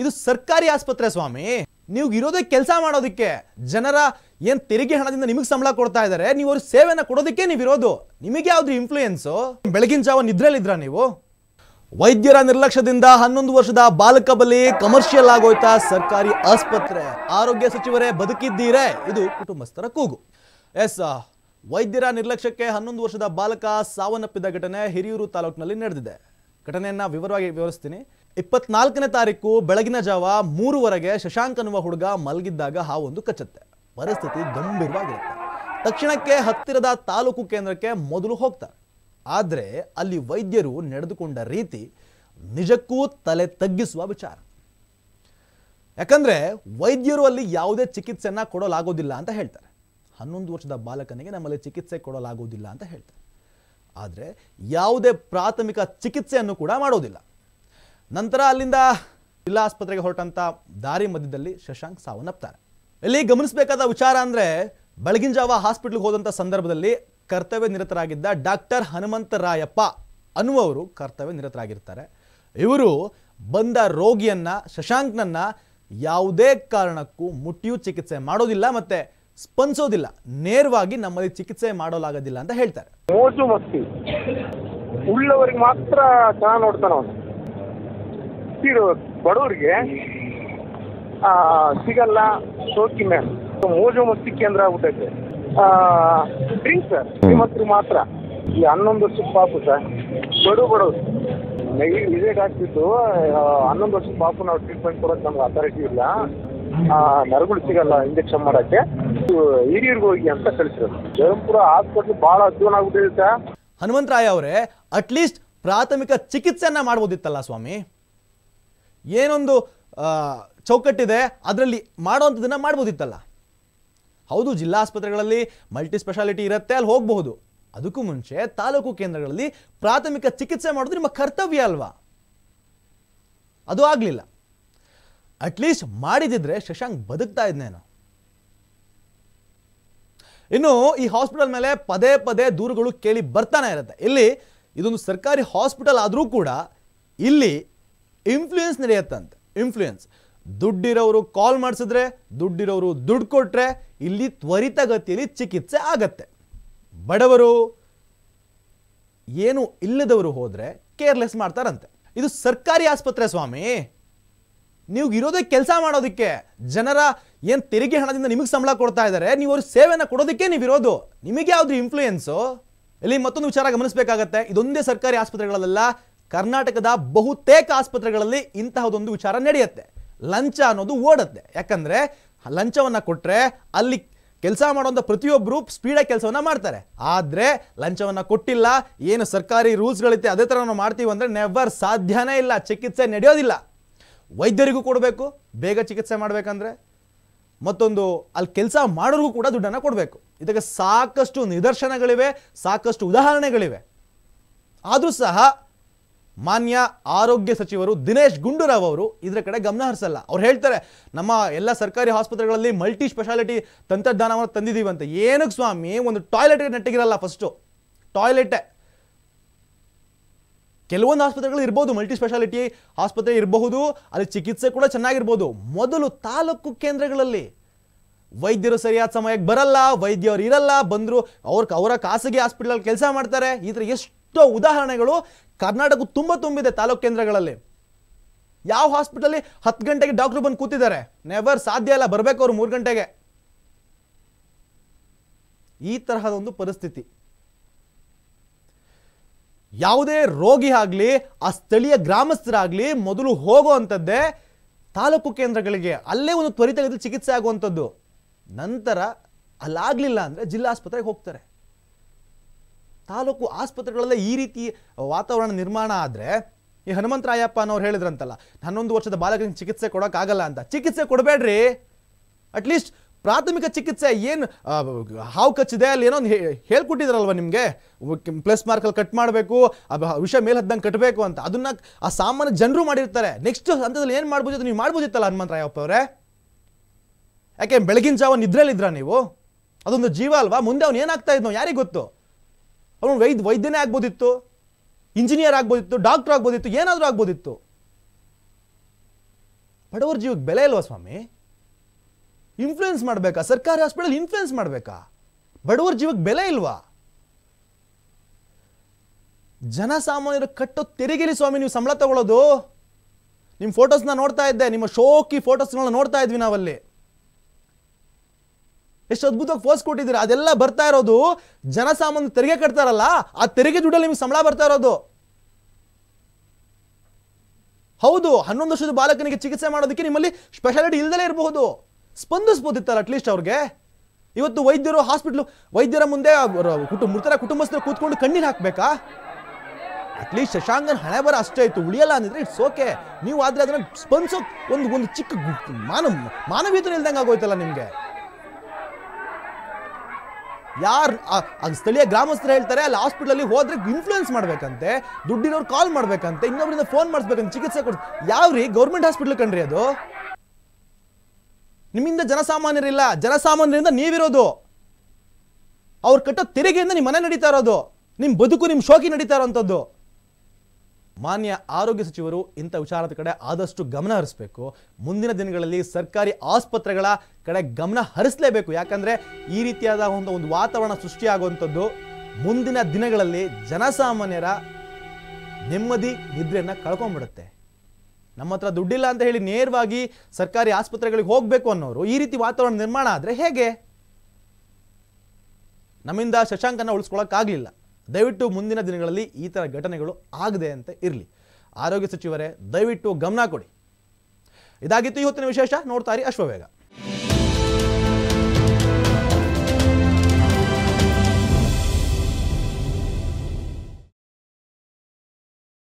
ಇದು ಸರ್ಕಾರಿ ಆಸ್ಪತ್ರೆ ಸ್ವಾಮಿ ನೀವು ಇರೋದೇ ಕೆಲಸ ಮಾಡೋದಕ್ಕೆ ಜನರ ಏನ್ ತೆರಿಗೆ ಹಣದಿಂದ ನಿಮಗೆ ಸಂಬಳ ಕೊಡ್ತಾ ಇದಾರೆ ನೀವು ಅವ್ರ ಸೇವೆನ ಕೊಡೋದಕ್ಕೆ ನೀವು ಇರೋದು ನಿಮಗೆ ಯಾವ್ದು ಇನ್ಫ್ಲೂಯೆನ್ಸ್ ಬೆಳಗಿನ ಜಾವ ಇದ್ರ ನೀವು ವೈದ್ಯರ ನಿರ್ಲಕ್ಷ್ಯದಿಂದ ಹನ್ನೊಂದು ವರ್ಷದ ಬಾಲಕ ಬಲಿ ಕಮರ್ಷಿಯಲ್ ಆಗೋಯ್ತಾ ಸರ್ಕಾರಿ ಆಸ್ಪತ್ರೆ ಆರೋಗ್ಯ ಸಚಿವರೇ ಬದುಕಿದ್ದೀರೇ ಇದು ಕುಟುಂಬಸ್ಥರ ಕೂಗು ಎಸ್ ವೈದ್ಯರ ನಿರ್ಲಕ್ಷ್ಯಕ್ಕೆ ಹನ್ನೊಂದು ವರ್ಷದ ಬಾಲಕ ಸಾವನ್ನಪ್ಪಿದ ಘಟನೆ ಹಿರಿಯೂರು ತಾಲೂಕಿನಲ್ಲಿ ನಡೆದಿದೆ ಘಟನೆಯನ್ನ ವಿವರವಾಗಿ ವಿವರಿಸ್ತೀನಿ ಇಪ್ಪತ್ನಾಲ್ಕನೇ ತಾರೀಕು ಬೆಳಗಿನ ಜಾವ ಮೂರುವರೆಗೆ ಶಶಾಂಕ್ ಅನ್ನುವ ಹುಡುಗ ಮಲಗಿದ್ದಾಗ ಹಾವೊಂದು ಕಚ್ಚತ್ತೆ ಪರಿಸ್ಥಿತಿ ಗಂಭೀರವಾಗಿರುತ್ತೆ ತಕ್ಷಣಕ್ಕೆ ಹತ್ತಿರದ ತಾಲೂಕು ಕೇಂದ್ರಕ್ಕೆ ಮೊದಲು ಹೋಗ್ತಾರೆ ಆದರೆ ಅಲ್ಲಿ ವೈದ್ಯರು ನಡೆದುಕೊಂಡ ರೀತಿ ನಿಜಕ್ಕೂ ತಲೆ ತಗ್ಗಿಸುವ ವಿಚಾರ ಯಾಕಂದರೆ ವೈದ್ಯರು ಅಲ್ಲಿ ಯಾವುದೇ ಚಿಕಿತ್ಸೆಯನ್ನ ಕೊಡಲಾಗೋದಿಲ್ಲ ಅಂತ ಹೇಳ್ತಾರೆ ಹನ್ನೊಂದು ವರ್ಷದ ಬಾಲಕನಿಗೆ ನಮ್ಮಲ್ಲಿ ಚಿಕಿತ್ಸೆ ಕೊಡಲಾಗೋದಿಲ್ಲ ಅಂತ ಹೇಳ್ತಾರೆ ಆದರೆ ಯಾವುದೇ ಪ್ರಾಥಮಿಕ ಚಿಕಿತ್ಸೆಯನ್ನು ಕೂಡ ಮಾಡೋದಿಲ್ಲ ನಂತರ ಅಲ್ಲಿಂದ ಜಿಲ್ಲಾ ಆಸ್ಪತ್ರೆಗೆ ಹೊರಟಂತ ದಾರಿ ಮಧ್ಯದಲ್ಲಿ ಶಶಾಂಕ್ ಸಾವನ್ನಪ್ತಾರೆ ಇಲ್ಲಿ ಗಮನಿಸಬೇಕಾದ ವಿಚಾರ ಅಂದ್ರೆ ಬೆಳಗಿನ ಜಾವ ಹಾಸ್ಪಿಟಲ್ ಹೋದಂತ ಸಂದರ್ಭದಲ್ಲಿ ಕರ್ತವ್ಯ ನಿರತರಾಗಿದ್ದ ಡಾಕ್ಟರ್ ಹನುಮಂತರಾಯಪ್ಪ ಅನ್ನುವರು ಕರ್ತವ್ಯ ನಿರತರಾಗಿರ್ತಾರೆ ಇವರು ಬಂದ ರೋಗಿಯನ್ನ ಶಶಾಂಕ್ನನ್ನ ಯಾವುದೇ ಕಾರಣಕ್ಕೂ ಮುಟ್ಟಿಯೂ ಚಿಕಿತ್ಸೆ ಮಾಡೋದಿಲ್ಲ ಮತ್ತೆ ಸ್ಪಂದಿಸೋದಿಲ್ಲ ನೇರವಾಗಿ ನಮ್ಮಲ್ಲಿ ಚಿಕಿತ್ಸೆ ಮಾಡೋಲಾಗದಿಲ್ಲ ಅಂತ ಹೇಳ್ತಾರೆ ಮೋಜು ಮಸ್ತಿ ಉಳ್ಳವರಿಗೆ ಮಾತ್ರ ಚೆನ್ನಾಗಿ ಅವನು ಬೀಡು ಬಡವರಿಗೆ ಸಿಗಲ್ಲ ಸೋಕಿ ಮ್ಯಾಮ್ ಮೋಜು ಮಸ್ತಿ ಕೇಂದ್ರ ಆಗ್ಬಿಟ್ಟೈತೆ ಡ್ರಿಂಕ್ ಸರ್ ಶ್ರೀಮಂತರು ಮಾತ್ರ ಈ ಹನ್ನೊಂದು ವರ್ಷದ ಪಾಪು ಸರ್ ಬಡವ್ ಬಡವ್ರು ವಿಸಿಟ್ ಆಗ್ತಿತ್ತು ಹನ್ನೊಂದು ವರ್ಷದ ಪಾಪು ನಾವು ಟ್ರೀಟ್ಮೆಂಟ್ ಕೊಡೋಕೆ ನಮ್ಗೆ ಅಥಾರಿಟಿ ಇಲ್ಲ ನರಗಳು ಸಿಗಲ್ಲ ಇಂಜೆಕ್ಷನ್ ಮಾಡಕ್ಕೆ ಹಿರಿಯರ್ಗ ಹೋಗಿ ಅಂತ ಕಳಿಸಿರೋದು ಜಯಂಪುರ ಹಾಸ್ಪಿಟಲ್ ಬಹಳ ಅಧ್ವನ ಆಗ್ಬಿಟ್ಟಿದೆ ಸರ್ ಹನುಮಂತರಾಯ ಅವರೇ ಅಟ್ಲೀಸ್ಟ್ ಪ್ರಾಥಮಿಕ ಚಿಕಿತ್ಸೆಯನ್ನ ಮಾಡ್ಬೋದಿತ್ತಲ್ಲ ಸ್ವಾಮಿ ಏನೊಂದು ಚೌಕಟ್ಟಿದೆ ಅದರಲ್ಲಿ ಮಾಡೋವಂಥದ್ದನ್ನು ಮಾಡ್ಬೋದಿತ್ತಲ್ಲ ಹೌದು ಜಿಲ್ಲಾಸ್ಪತ್ರೆಗಳಲ್ಲಿ ಮಲ್ಟಿ ಸ್ಪೆಷಾಲಿಟಿ ಇರುತ್ತೆ ಅಲ್ಲಿ ಹೋಗಬಹುದು ಅದಕ್ಕೂ ಮುಂಚೆ ತಾಲೂಕು ಕೇಂದ್ರಗಳಲ್ಲಿ ಪ್ರಾಥಮಿಕ ಚಿಕಿತ್ಸೆ ಮಾಡೋದು ನಿಮ್ಮ ಕರ್ತವ್ಯ ಅಲ್ವಾ ಅದು ಆಗಲಿಲ್ಲ ಅಟ್ಲೀಸ್ಟ್ ಮಾಡಿದಿದ್ರೆ ಶಶಾಂಕ್ ಬದುಕ್ತಾ ಇದ್ನೇನು ಇನ್ನು ಈ ಹಾಸ್ಪಿಟಲ್ ಮೇಲೆ ಪದೇ ಪದೇ ದೂರುಗಳು ಕೇಳಿ ಬರ್ತಾನೆ ಇರುತ್ತೆ ಇಲ್ಲಿ ಇದೊಂದು ಸರ್ಕಾರಿ ಹಾಸ್ಪಿಟಲ್ ಆದರೂ ಕೂಡ ಇಲ್ಲಿ ಇನ್ಫ್ಲೂಯೆನ್ಸ್ ನಡೆಯುತ್ತಂತೆ ಇನ್ಫ್ಲೂಯೆನ್ಸ್ ದುಡ್ಡಿರೋರು ಕಾಲ್ ಮಾಡಿಸಿದ್ರೆ ದುಡ್ಡಿರೋರು ದುಡ್ಡು ಕೊಟ್ಟರೆ ಇಲ್ಲಿ ತ್ವರಿತಗತಿಯಲ್ಲಿ ಚಿಕಿತ್ಸೆ ಆಗತ್ತೆ ಬಡವರು ಏನು ಇಲ್ಲದವರು ಹೋದರೆ ಕೇರ್ಲೆಸ್ ಮಾಡ್ತಾರಂತೆ ಇದು ಸರ್ಕಾರಿ ಆಸ್ಪತ್ರೆ ಸ್ವಾಮಿ ನೀವು ಇರೋದೇ ಕೆಲಸ ಮಾಡೋದಕ್ಕೆ ಜನರ ಏನು ತೆರಿಗೆ ಹಣದಿಂದ ನಿಮಗೆ ಸಂಬಳ ಕೊಡ್ತಾ ಇದ್ದಾರೆ ನೀವು ಅವ್ರಿಗೆ ಸೇವೆನ ಕೊಡೋದಕ್ಕೆ ನೀವು ಇರೋದು ನಿಮಗೆ ಯಾವುದು ಇನ್ಫ್ಲೂಯೆನ್ಸು ಇಲ್ಲಿ ಮತ್ತೊಂದು ವಿಚಾರ ಗಮನಿಸಬೇಕಾಗತ್ತೆ ಇದೊಂದೇ ಸರ್ಕಾರಿ ಆಸ್ಪತ್ರೆಗಳಲ್ಲೆಲ್ಲ ಕರ್ನಾಟಕದ ಬಹುತೇಕ ಆಸ್ಪತ್ರೆಗಳಲ್ಲಿ ಇಂತಹದೊಂದು ವಿಚಾರ ನಡೆಯುತ್ತೆ ಲಂಚ ಅನ್ನೋದು ಓಡುತ್ತೆ ಯಾಕಂದರೆ ಲಂಚವನ್ನು ಕೊಟ್ಟರೆ ಅಲ್ಲಿ ಕೆಲಸ ಮಾಡೋಂಥ ಪ್ರತಿಯೊಬ್ಬರು ಸ್ಪೀಡಾಗಿ ಕೆಲಸವನ್ನು ಮಾಡ್ತಾರೆ ಆದರೆ ಲಂಚವನ್ನು ಕೊಟ್ಟಿಲ್ಲ ಏನು ಸರ್ಕಾರಿ ರೂಲ್ಸ್ಗಳಿತ್ತೆ ಅದೇ ಥರ ನಾವು ಮಾಡ್ತೀವಿ ಅಂದರೆ ನೆವರ್ ಸಾಧ್ಯನೇ ಇಲ್ಲ ಚಿಕಿತ್ಸೆ ನಡೆಯೋದಿಲ್ಲ ವೈದ್ಯರಿಗೂ ಕೊಡಬೇಕು ಬೇಗ ಚಿಕಿತ್ಸೆ ಮಾಡಬೇಕಂದ್ರೆ ಮತ್ತೊಂದು ಅಲ್ಲಿ ಕೆಲಸ ಮಾಡೋರಿಗೂ ಕೂಡ ದುಡ್ಡನ್ನು ಕೊಡಬೇಕು ಇದಕ್ಕೆ ಸಾಕಷ್ಟು ನಿದರ್ಶನಗಳಿವೆ ಸಾಕಷ್ಟು ಉದಾಹರಣೆಗಳಿವೆ ಆದರೂ ಸಹ ಮಾನ್ಯ ಆರೋಗ್ಯ ಸಚಿವರು ದಿನೇಶ್ ಗುಂಡೂರಾವ್ ಅವರು ಇದರ ಕಡೆ ಗಮನ ಹರಿಸಲ್ಲ ಅವ್ರು ಹೇಳ್ತಾರೆ ನಮ್ಮ ಎಲ್ಲ ಸರ್ಕಾರಿ ಆಸ್ಪತ್ರೆಗಳಲ್ಲಿ ಮಲ್ಟಿ ಸ್ಪೆಷಾಲಿಟಿ ತಂತ್ರಜ್ಞಾನವನ್ನು ತಂದಿದ್ದೀವಿ ಅಂತ ಏನಕ್ಕೆ ಸ್ವಾಮಿ ಒಂದು ಟಾಯ್ಲೆಟ್ಗೆ ನೆಟ್ಟಿಗಿರಲ್ಲ ಫಸ್ಟು ಟಾಯ್ಲೆಟೇ ಕೆಲವೊಂದು ಆಸ್ಪತ್ರೆಗಳು ಇರ್ಬೋದು ಮಲ್ಟಿ ಸ್ಪೆಷಾಲಿಟಿ ಆಸ್ಪತ್ರೆ ಇರಬಹುದು ಅಲ್ಲಿ ಚಿಕಿತ್ಸೆ ಕೂಡ ಚೆನ್ನಾಗಿರ್ಬೋದು ಮೊದಲು ತಾಲೂಕು ಕೇಂದ್ರಗಳಲ್ಲಿ ವೈದ್ಯರು ಸರಿಯಾದ ಸಮಯಕ್ಕೆ ಬರಲ್ಲ ವೈದ್ಯರು ಇರಲ್ಲ ಬಂದರು ಅವ್ರ ಅವರ ಖಾಸಗಿ ಹಾಸ್ಪಿಟ್ಲಲ್ಲಿ ಕೆಲಸ ಮಾಡ್ತಾರೆ ಈ ಎಷ್ಟು ಎಷ್ಟೋ ಉದಾಹರಣೆಗಳು ಕರ್ನಾಟಕ ತುಂಬ ತುಂಬಿದೆ ತಾಲೂಕು ಕೇಂದ್ರಗಳಲ್ಲಿ ಯಾವ ಹಾಸ್ಪಿಟಲ್ ಹತ್ತು ಗಂಟೆಗೆ ಡಾಕ್ಟರ್ ಬಂದು ಕೂತಿದ್ದಾರೆ ನೆವರ್ ಸಾಧ್ಯ ಇಲ್ಲ ಬರಬೇಕು ಅವ್ರು ಮೂರು ಗಂಟೆಗೆ ಈ ತರಹದ ಒಂದು ಪರಿಸ್ಥಿತಿ ಯಾವುದೇ ರೋಗಿ ಆಗಲಿ ಆ ಸ್ಥಳೀಯ ಗ್ರಾಮಸ್ಥರಾಗಲಿ ಮೊದಲು ಹೋಗೋ ತಾಲೂಕು ಕೇಂದ್ರಗಳಿಗೆ ಅಲ್ಲೇ ಒಂದು ತ್ವರಿತಗತಿ ಚಿಕಿತ್ಸೆ ಆಗುವಂಥದ್ದು ನಂತರ ಅಲ್ಲಾಗಲಿಲ್ಲ ಅಂದರೆ ಜಿಲ್ಲಾಸ್ಪತ್ರೆಗೆ ಹೋಗ್ತಾರೆ ತಾಲೂಕು ಆಸ್ಪತ್ರೆಗಳಲ್ಲೇ ಈ ರೀತಿ ವಾತಾವರಣ ನಿರ್ಮಾಣ ಆದರೆ ಈ ಹನುಮಂತರಾಯಪ್ಪ ಅನ್ನೋರು ಹೇಳಿದ್ರಂತಲ್ಲ ಹನ್ನೊಂದು ವರ್ಷದ ಬಾಲಕನಿಗೆ ಚಿಕಿತ್ಸೆ ಕೊಡೋಕ್ಕಾಗಲ್ಲ ಅಂತ ಚಿಕಿತ್ಸೆ ಕೊಡಬೇಡ್ರಿ ಅಟ್ಲೀಸ್ಟ್ ಪ್ರಾಥಮಿಕ ಚಿಕಿತ್ಸೆ ಏನು ಹಾವು ಕಚ್ಚಿದೆ ಅಲ್ಲಿ ಏನೋ ಒಂದು ಹೇಳ್ಕೊಟ್ಟಿದ್ರಲ್ವ ನಿಮಗೆ ಪ್ಲಸ್ ಮಾರ್ಕಲ್ಲಿ ಕಟ್ ಮಾಡಬೇಕು ವಿಷ ಮೇಲೆ ಹದ್ದಂಗೆ ಕಟ್ಟಬೇಕು ಅಂತ ಅದನ್ನು ಆ ಸಾಮಾನ್ಯ ಜನರು ಮಾಡಿರ್ತಾರೆ ನೆಕ್ಸ್ಟ್ ಹಂತದಲ್ಲಿ ಏನು ಮಾಡ್ಬೋದಿತ್ತು ನೀವು ಮಾಡ್ಬೋದಿತ್ತಲ್ಲ ಹನುಮಂತರಾಯಪ್ಪ ಅವರೇ ಯಾಕೆ ಬೆಳಗಿನ ಜಾವ ನಿದ್ರೆಯಲ್ಲಿದ್ರ ನೀವು ಅದೊಂದು ಜೀವ ಅಲ್ವಾ ಮುಂದೆ ಅವ್ನು ಏನಾಗ್ತಾ ಇದ್ನೋ ಯಾರಿಗೆ ಗೊತ್ತು ಅವನು ವೈದ್ ವೈದ್ಯನೇ ಆಗ್ಬೋದಿತ್ತು ಇಂಜಿನಿಯರ್ ಆಗ್ಬೋದಿತ್ತು ಡಾಕ್ಟರ್ ಆಗ್ಬೋದಿತ್ತು ಏನಾದರೂ ಆಗ್ಬೋದಿತ್ತು ಬಡವರ ಜೀವಕ್ಕೆ ಬೆಲೆ ಇಲ್ವಾ ಸ್ವಾಮಿ ಇನ್ಫ್ಲುಯೆನ್ಸ್ ಮಾಡಬೇಕಾ ಸರ್ಕಾರಿ ಹಾಸ್ಪಿಟಲ್ ಇನ್ಫ್ಲುಯೆನ್ಸ್ ಮಾಡಬೇಕಾ ಬಡವರ ಜೀವಕ್ಕೆ ಬೆಲೆ ಇಲ್ವಾ ಜನಸಾಮಾನ್ಯರು ಕಟ್ಟೋ ತೆರಿಗೆಲಿ ಸ್ವಾಮಿ ನೀವು ಸಂಬಳ ತಗೊಳ್ಳೋದು ನಿಮ್ಮ ಫೋಟೋಸ್ನ ನೋಡ್ತಾ ಇದ್ದೆ ನಿಮ್ಮ ಶೋಕಿ ಫೋಟೋಸ್ಗಳನ್ನ ನೋಡ್ತಾ ಇದ್ವಿ ನಾವಲ್ಲಿ ಎಷ್ಟು ಅದ್ಭುತವಾಗಿ ಫೋರ್ಸ್ ಕೊಟ್ಟಿದ್ದೀರಿ ಅದೆಲ್ಲ ಬರ್ತಾ ಇರೋದು ಜನಸಾಮಾನ್ಯ ತೆರಿಗೆ ಕಟ್ತಾರಲ್ಲ ಆ ತೆರಿಗೆ ದುಡ್ಡಲ್ಲಿ ನಿಮ್ಗೆ ಸಂಬಳ ಬರ್ತಾ ಇರೋದು ಹೌದು ಹನ್ನೊಂದು ವರ್ಷದ ಬಾಲಕನಿಗೆ ಚಿಕಿತ್ಸೆ ಮಾಡೋದಕ್ಕೆ ನಿಮ್ಮಲ್ಲಿ ಸ್ಪೆಷಾಲಿಟಿ ಇಲ್ಲದಲೇ ಇರಬಹುದು ಸ್ಪಂದಿಸ್ಬೋದಿತ್ತಲ್ಲ ಅಟ್ಲೀಸ್ಟ್ ಅವ್ರಿಗೆ ಇವತ್ತು ವೈದ್ಯರು ಹಾಸ್ಪಿಟ್ಲು ವೈದ್ಯರ ಮುಂದೆ ಕುಟುಂಬ ಮೃತರ ಕುಟುಂಬಸ್ಥರು ಕೂತ್ಕೊಂಡು ಕಣ್ಣೀರು ಹಾಕಬೇಕಾ ಅಟ್ಲೀಸ್ಟ್ ಶಶಾಂಗನ್ ಹಣೆ ಬರ ಅಷ್ಟೇ ಇತ್ತು ಉಳಿಯಲ್ಲ ಅಂದ್ರೆ ಇಟ್ಸ್ ಓಕೆ ನೀವು ಆದ್ರೆ ಅದನ್ನ ಸ್ಪಂದಿಸೋ ಒಂದು ಒಂದು ಚಿಕ್ಕ ಮಾನವ ಮಾನವೀಯತೆ ಇಲ್ದಂಗೆ ಆಗೋಯ್ತಲ್ಲ ನಿಮಗೆ ಯಾರು ಸ್ಥಳೀಯ ಗ್ರಾಮಸ್ಥರು ಹೇಳ್ತಾರೆ ಅಲ್ಲಿ ಹಾಸ್ಪಿಟಲಲ್ಲಿ ಹೋದ್ರೆ ಇನ್ಫ್ಲುಯೆನ್ಸ್ ಮಾಡಬೇಕಂತೆ ದುಡ್ಡಿನವ್ರು ಕಾಲ್ ಮಾಡಬೇಕಂತೆ ಇನ್ನೊಬ್ಬರಿಂದ ಫೋನ್ ಮಾಡಿಸ್ಬೇಕಂತ ಚಿಕಿತ್ಸೆ ಕೊಡ್ ಯಾವ ರೀ ಗೌರ್ಮೆಂಟ್ ಹಾಸ್ಪಿಟ್ಲ್ ಕಣ್ರಿ ಅದು ನಿಮ್ಮಿಂದ ಜನಸಾಮಾನ್ಯರಿಲ್ಲ ಜನಸಾಮಾನ್ಯರಿಂದ ನೀವಿರೋದು ಅವ್ರು ಕಟ್ಟೋ ತೆರಿಗೆಯಿಂದ ನಿಮ್ಮ ಮನೆ ನಡೀತಾ ಇರೋದು ನಿಮ್ಮ ಬದುಕು ನಿಮ್ಮ ಶೋಕಿ ನಡೀತಾ ಇರೋವಂಥದ್ದು ಮಾನ್ಯ ಆರೋಗ್ಯ ಸಚಿವರು ಇಂಥ ವಿಚಾರದ ಕಡೆ ಆದಷ್ಟು ಗಮನ ಹರಿಸಬೇಕು ಮುಂದಿನ ದಿನಗಳಲ್ಲಿ ಸರ್ಕಾರಿ ಆಸ್ಪತ್ರೆಗಳ ಕಡೆ ಗಮನ ಹರಿಸಲೇಬೇಕು ಯಾಕಂದರೆ ಈ ರೀತಿಯಾದ ಒಂದು ಒಂದು ವಾತಾವರಣ ಸೃಷ್ಟಿಯಾಗುವಂಥದ್ದು ಮುಂದಿನ ದಿನಗಳಲ್ಲಿ ಜನಸಾಮಾನ್ಯರ ನೆಮ್ಮದಿ ನಿದ್ರೆಯನ್ನು ಕಳ್ಕೊಂಡ್ಬಿಡುತ್ತೆ ನಮ್ಮ ಹತ್ರ ದುಡ್ಡಿಲ್ಲ ಅಂತ ಹೇಳಿ ನೇರವಾಗಿ ಸರ್ಕಾರಿ ಆಸ್ಪತ್ರೆಗಳಿಗೆ ಹೋಗಬೇಕು ಅನ್ನೋರು ಈ ರೀತಿ ವಾತಾವರಣ ನಿರ್ಮಾಣ ಆದರೆ ಹೇಗೆ ನಮ್ಮಿಂದ ಶಶಾಂಕನ ಉಳಿಸ್ಕೊಳಕ್ಕಾಗಲಿಲ್ಲ ದಯವಿಟ್ಟು ಮುಂದಿನ ದಿನಗಳಲ್ಲಿ ಈ ಥರ ಘಟನೆಗಳು ಆಗದೆ ಅಂತ ಇರಲಿ ಆರೋಗ್ಯ ಸಚಿವರೇ ದಯವಿಟ್ಟು ಗಮನ ಕೊಡಿ ಇದಾಗಿತ್ತು ಇವತ್ತಿನ ವಿಶೇಷ ನೋಡ್ತಾ ಅಶ್ವವೇಗ